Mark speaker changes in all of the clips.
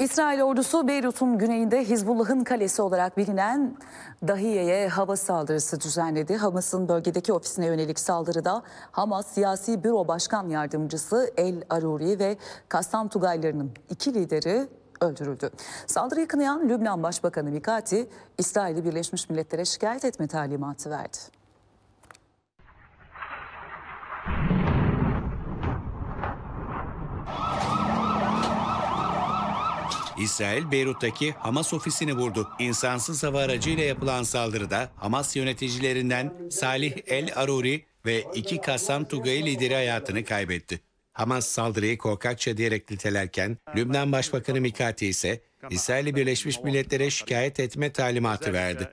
Speaker 1: İsrail ordusu Beyrut'un güneyinde Hizbullah'ın kalesi olarak bilinen Dahiye'ye hava saldırısı düzenledi. Hamas'ın bölgedeki ofisine yönelik saldırıda Hamas Siyasi Büro Başkan Yardımcısı El Aruri ve Kastam Tugaylarının iki lideri öldürüldü. Saldırıyı kınayan Lübnan Başbakanı Mikati, İsrail'i Birleşmiş Milletler'e şikayet etme talimatı verdi.
Speaker 2: İsrail Beyrut'taki Hamas ofisini vurdu. İnsansız hava aracıyla yapılan saldırıda Hamas yöneticilerinden Salih El Aruri ve iki Kassam Tugay lideri hayatını kaybetti. Hamas saldırıyı korkakça diyerek nitelerken Lübnan Başbakanı Mikati ise İsrail Birleşmiş Milletler'e şikayet etme talimatı verdi.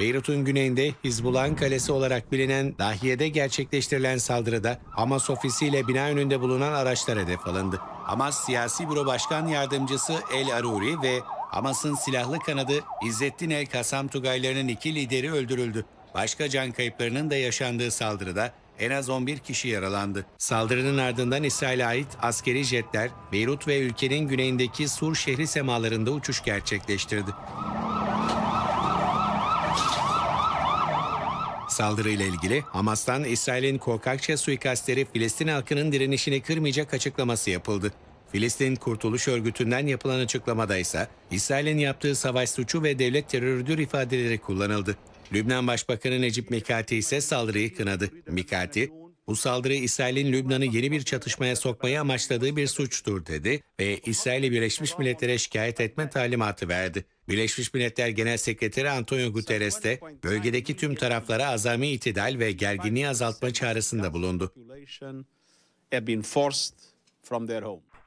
Speaker 2: Beyrut'un güneyinde Hizbullah'ın kalesi olarak bilinen Dahiye'de gerçekleştirilen saldırıda Hamas ofisiyle bina önünde bulunan araçlar hedef alındı. Hamas Siyasi Büro Başkan Yardımcısı El Aruri ve Hamas'ın silahlı kanadı İzzettin El Kasam Tugaylarının iki lideri öldürüldü. Başka can kayıplarının da yaşandığı saldırıda en az 11 kişi yaralandı. Saldırının ardından İsrail'e ait askeri jetler Beyrut ve ülkenin güneyindeki Sur şehri semalarında uçuş gerçekleştirdi. Saldırıyla ilgili Hamas'tan İsrail'in korkakça suikastleri Filistin halkının direnişini kırmayacak açıklaması yapıldı. Filistin Kurtuluş Örgütü'nden yapılan açıklamada ise İsrail'in yaptığı savaş suçu ve devlet terörüdür ifadeleri kullanıldı. Lübnan Başbakanı Necip Mikati ise saldırıyı kınadı. Mikati, bu saldırı İsrail'in Lübnan'ı yeni bir çatışmaya sokmayı amaçladığı bir suçtur dedi ve İsrail'i Birleşmiş Milletler'e şikayet etme talimatı verdi. Birleşmiş Milletler Genel Sekreteri Antonio Guterres de bölgedeki tüm taraflara azami itidal ve gerginliği azaltma çağrısında bulundu.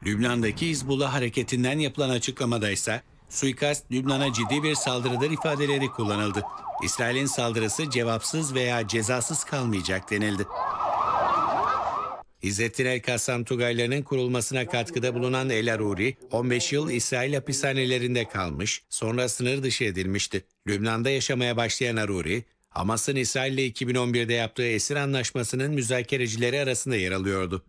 Speaker 2: Lübnan'daki Hizbullah hareketinden yapılan açıklamada ise suikast Lübnan'a ciddi bir saldırıdır ifadeleri kullanıldı. İsrail'in saldırısı cevapsız veya cezasız kalmayacak denildi. İzzettin El Kassam Tugaylarının kurulmasına katkıda bulunan El Aruri, 15 yıl İsrail hapishanelerinde kalmış, sonra sınır dışı edilmişti. Lübnan'da yaşamaya başlayan Aruri, Hamas'ın İsrail 2011'de yaptığı esir anlaşmasının müzakerecileri arasında yer alıyordu.